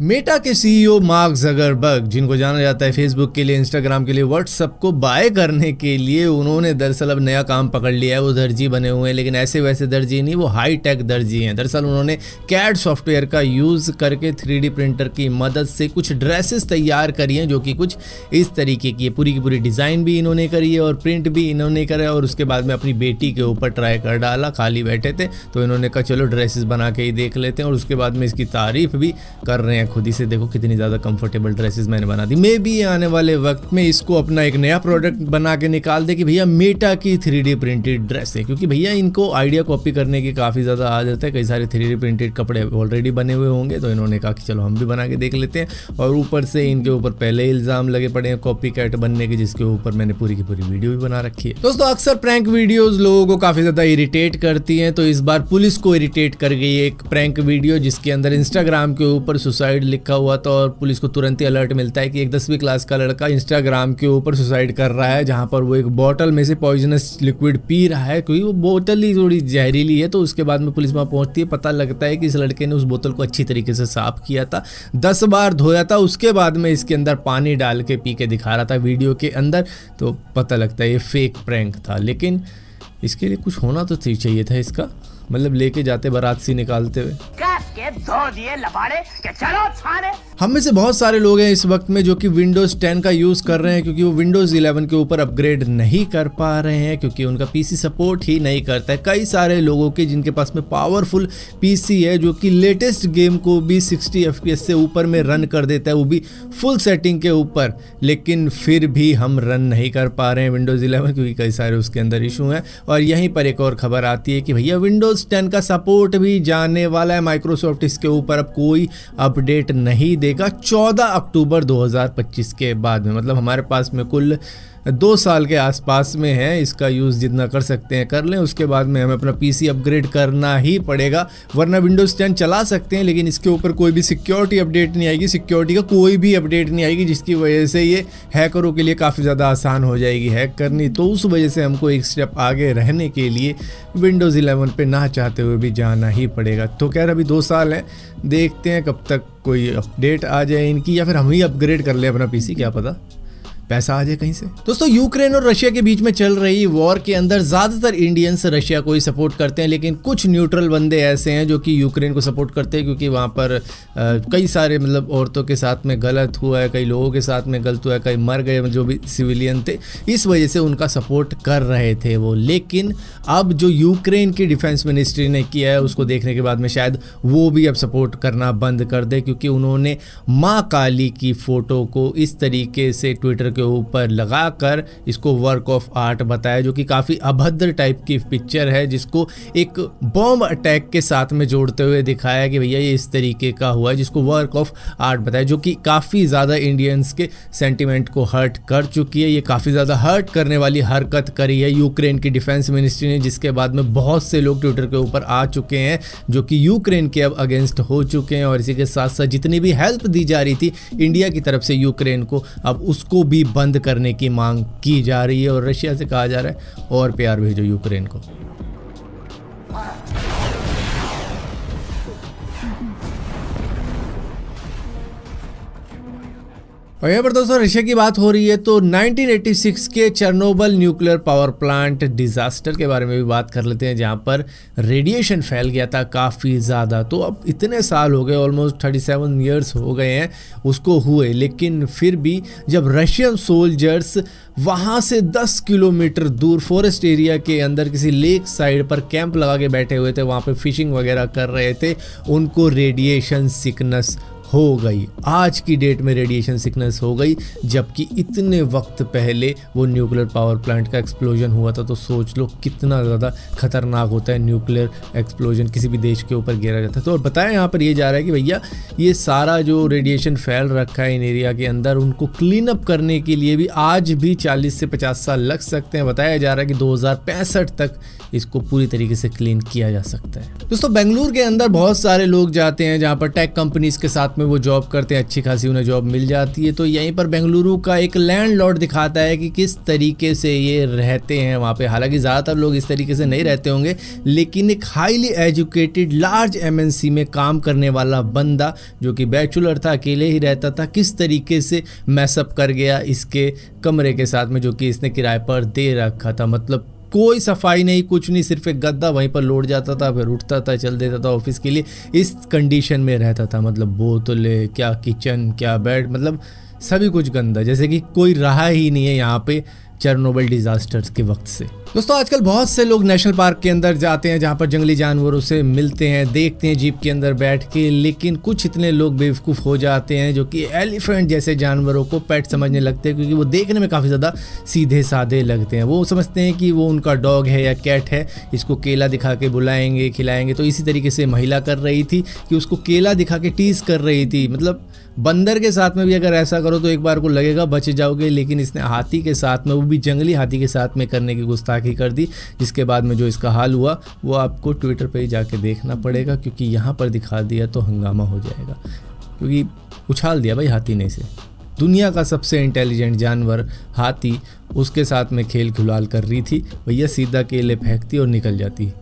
Meta के CEO e mark Zuckerberg जिनको जाना जाता है फेसबुक के लिए इंस्टाग्राम के लिए व्हाट्सअप को बाय करने के लिए उन्होंने दरअसल अब नया काम पकड़ लिया है वो दर्जी बने हुए हैं लेकिन ऐसे वैसे दर्जी नहीं वो हाई टेक दर्जी हैं दरअसल उन्होंने कैड सॉफ्टवेयर का यूज़ करके थ्री प्रिंटर की मदद से कुछ ड्रेसेस तैयार करी हैं जो कि कुछ इस तरीके की है पूरी की पूरी डिज़ाइन भी इन्होंने करी है और प्रिंट भी इन्होंने करा और उसके बाद में अपनी बेटी के ऊपर ट्राई कर डाला खाली बैठे थे तो इन्होंने कहा चलो ड्रेसेस बना के ही देख लेते हैं और उसके बाद में इसकी तारीफ भी कर रहे हैं हैं खुद ही से देखो कितनी ज़्यादा कंफर्टेबल ड्रेसेस मैंने बना दी मे भी आने वाले वक्त में इसको अपना एक नया प्रोडक्ट बना के निकाल दे कि भैया मेटा की थ्री प्रिंटेड ड्रेस है क्योंकि भैया इनको आइडिया कॉपी करने की काफ़ी ज़्यादा आ जाता है कई सारे थ्री प्रिंटेड कपड़े ऑलरेडी बने हुए होंगे तो इन्होंने कहा कि चलो हम भी बना के देख लेते हैं और ऊपर से इनके ऊपर पहले इल्ज़ाम लगे पड़े हैं कॉपी बनने के जिसके ऊपर मैंने पूरी की पूरी वीडियो भी बना रखी है दोस्तों अक्सर प्रैंक वीडियोज लोगों को काफ़ी ज़्यादा इरिटेट करती हैं तो इस बार पुलिस को इरिटेट कर गई एक प्रैंक वीडियो जिसके अंदर इंस्टाग्राम के ऊपर सुसाइड सुसाइड लिखा हुआ था और पुलिस को तुरंत ही अलर्ट मिलता है कि एक दसवीं क्लास का लड़का इंस्टाग्राम के ऊपर सुसाइड कर रहा है जहाँ पर वो एक बॉटल में से पॉइजनस लिक्विड पी रहा है क्योंकि वो बोतल ही थोड़ी जहरीली है तो उसके बाद में पुलिस वहाँ पहुँचती है पता लगता है कि इस लड़के ने उस बोतल को अच्छी तरीके से साफ किया था दस बार धोया था उसके बाद में इसके अंदर पानी डाल के पी के दिखा रहा था वीडियो के अंदर तो पता लगता है ये फेक प्रैंक था लेकिन इसके लिए कुछ होना तो चाहिए था इसका मतलब लेके जाते बारात सी निकालते हुए के धो दिए लबाड़े के चलो छाने हम में से बहुत सारे लोग हैं इस वक्त में जो कि विंडोज 10 का यूज कर रहे हैं क्योंकि वो विंडोज 11 के ऊपर अपग्रेड नहीं कर पा रहे हैं क्योंकि उनका पीसी सपोर्ट ही नहीं करता है कई सारे लोगों के जिनके पास में पावरफुल पीसी है जो कि लेटेस्ट गेम को भी 60 एफ से ऊपर में रन कर देता है वो भी फुल सेटिंग के ऊपर लेकिन फिर भी हम रन नहीं कर पा रहे हैं विंडोज़ इलेवन क्योंकि कई सारे उसके अंदर इशू हैं और यहीं पर एक और खबर आती है कि भैया विंडोज़ टेन का सपोर्ट भी जाने वाला है माइक्रोसॉफ्ट माइक्रोसॉफ्ट इसके ऊपर अब कोई अपडेट नहीं देगा 14 अक्टूबर 2025 के बाद में मतलब हमारे पास में कुल दो साल के आसपास में है इसका यूज़ जितना कर सकते हैं कर लें उसके बाद में हमें अपना पीसी अपग्रेड करना ही पड़ेगा वरना विंडोज़ टेन चला सकते हैं लेकिन इसके ऊपर कोई भी सिक्योरिटी अपडेट नहीं आएगी सिक्योरिटी का कोई भी अपडेट नहीं आएगी जिसकी वजह से ये हैकरों के लिए काफ़ी ज़्यादा आसान हो जाएगी हैक करनी तो उस वजह से हमको एक स्टेप आगे रहने के लिए विंडोज़ इलेवन पर ना चाहते हुए भी जाना ही पड़ेगा तो खैर अभी दो साल हैं देखते हैं कब तक कोई अपडेट आ जाए इनकी या फिर हम ही अपग्रेड कर लें अपना पीसी क्या पता पैसा आ जाए कहीं से दोस्तों यूक्रेन और रशिया के बीच में चल रही वॉर के अंदर ज्यादातर इंडियंस रशिया को ही सपोर्ट करते हैं लेकिन कुछ न्यूट्रल बंदे ऐसे हैं जो कि यूक्रेन को सपोर्ट करते हैं क्योंकि वहाँ पर कई सारे मतलब औरतों के साथ में गलत हुआ है कई लोगों के साथ में गलत हुआ है कई मर गए जो भी सिविलियन थे इस वजह से उनका सपोर्ट कर रहे थे वो लेकिन अब जो यूक्रेन की डिफेंस मिनिस्ट्री ने किया है उसको देखने के बाद में शायद वो भी अब सपोर्ट करना बंद कर दे क्योंकि उन्होंने माँ काली की फ़ोटो को इस तरीके से ट्विटर के ऊपर लगाकर इसको वर्क ऑफ आर्ट बताया जो कि काफ़ी अभद्र टाइप की पिक्चर है जिसको एक बॉम्ब अटैक के साथ में जोड़ते हुए दिखाया कि भैया ये इस तरीके का हुआ है जिसको वर्क ऑफ आर्ट बताया जो कि काफ़ी ज़्यादा इंडियंस के सेंटिमेंट को हर्ट कर चुकी है ये काफ़ी ज़्यादा हर्ट करने वाली हरकत करी है यूक्रेन की डिफेंस मिनिस्ट्री ने जिसके बाद में बहुत से लोग ट्विटर के ऊपर आ चुके हैं जो कि यूक्रेन के अब अगेंस्ट हो चुके हैं और इसी के साथ साथ जितनी भी हेल्प दी जा रही थी इंडिया की तरफ से यूक्रेन को अब उसको भी भी बंद करने की मांग की जा रही है और रशिया से कहा जा रहा है और प्यार भेजो यूक्रेन को और यहाँ पर दोस्तों रशिया की बात हो रही है तो 1986 के Chernobyl nuclear power plant disaster के बारे में भी बात कर लेते हैं जहाँ पर रेडिएशन फैल गया था काफ़ी ज़्यादा तो अब इतने साल हो गए ऑलमोस्ट 37 सेवन ईयर्स हो गए हैं उसको हुए लेकिन फिर भी जब रशियन सोल्जर्स वहाँ से 10 किलोमीटर दूर फॉरेस्ट एरिया के अंदर किसी लेक साइड पर कैंप लगा के बैठे हुए थे वहाँ पर फिशिंग वगैरह कर रहे थे उनको रेडिएशन सिकनेस हो गई आज की डेट में रेडिएशन सिकनेस हो गई जबकि इतने वक्त पहले वो न्यूक्लियर पावर प्लांट का एक्सप्लोजन हुआ था तो सोच लो कितना ज़्यादा खतरनाक होता है न्यूक्लियर एक्सप्लोजन किसी भी देश के ऊपर गिरा जाता है तो और बताया यहाँ पर ये जा रहा है कि भैया ये सारा जो रेडिएशन फैल रखा है इन एरिया के अंदर उनको क्लीन अप करने के लिए भी आज भी चालीस से पचास साल लग सकते हैं बताया जा रहा है कि दो तक इसको पूरी तरीके से क्लीन किया जा सकता है दोस्तों बेंगलुरु के अंदर बहुत सारे लोग जाते हैं जहाँ पर टेक कंपनीज के साथ में में वो जॉब करते हैं अच्छी खासी उन्हें जॉब मिल जाती है तो यहीं पर बेंगलुरु का एक लैंड लॉर्ड दिखाता है कि किस तरीके से ये रहते हैं वहाँ पे हालांकि ज़्यादातर लोग इस तरीके से नहीं रहते होंगे लेकिन एक हाईली एजुकेटेड लार्ज एम में काम करने वाला बंदा जो कि बैचुलर था अकेले ही रहता था किस तरीके से मैसअप कर गया इसके कमरे के साथ में जो कि इसने किराए पर दे रखा था मतलब कोई सफाई नहीं कुछ नहीं सिर्फ एक गद्दा वहीं पर लौट जाता था फिर उठता था चल देता था ऑफिस के लिए इस कंडीशन में रहता था मतलब बोतलें क्या किचन क्या बेड मतलब सभी कुछ गंदा जैसे कि कोई रहा ही नहीं है यहाँ पे चरनोबल डिज़ास्टर्स के वक्त से दोस्तों आजकल बहुत से लोग नेशनल पार्क के अंदर जाते हैं जहाँ पर जंगली जानवरों से मिलते हैं देखते हैं जीप के अंदर बैठ के लेकिन कुछ इतने लोग बेवकूफ़ हो जाते हैं जो कि एलिफेंट जैसे जानवरों को पेट समझने लगते हैं क्योंकि वो देखने में काफ़ी ज़्यादा सीधे साधे लगते हैं वो समझते हैं कि वो उनका डॉग है या कैट है इसको केला दिखा के बुलाएंगे खिलाएंगे तो इसी तरीके से महिला कर रही थी कि उसको केला दिखा के टीस कर रही थी मतलब बंदर के साथ में भी अगर ऐसा करो तो एक बार को लगेगा बच जाओगे लेकिन इसने हाथी के साथ में वो भी जंगली हाथी के साथ में करने की गुस्ताखी ही कर दी जिसके बाद में जो इसका हाल हुआ वो आपको ट्विटर पर ही जाके देखना पड़ेगा क्योंकि यहाँ पर दिखा दिया तो हंगामा हो जाएगा क्योंकि उछाल दिया भाई हाथी ने इसे दुनिया का सबसे इंटेलिजेंट जानवर हाथी उसके साथ में खेल खुलाल कर रही थी भैया सीधा केले फेंकती और निकल जाती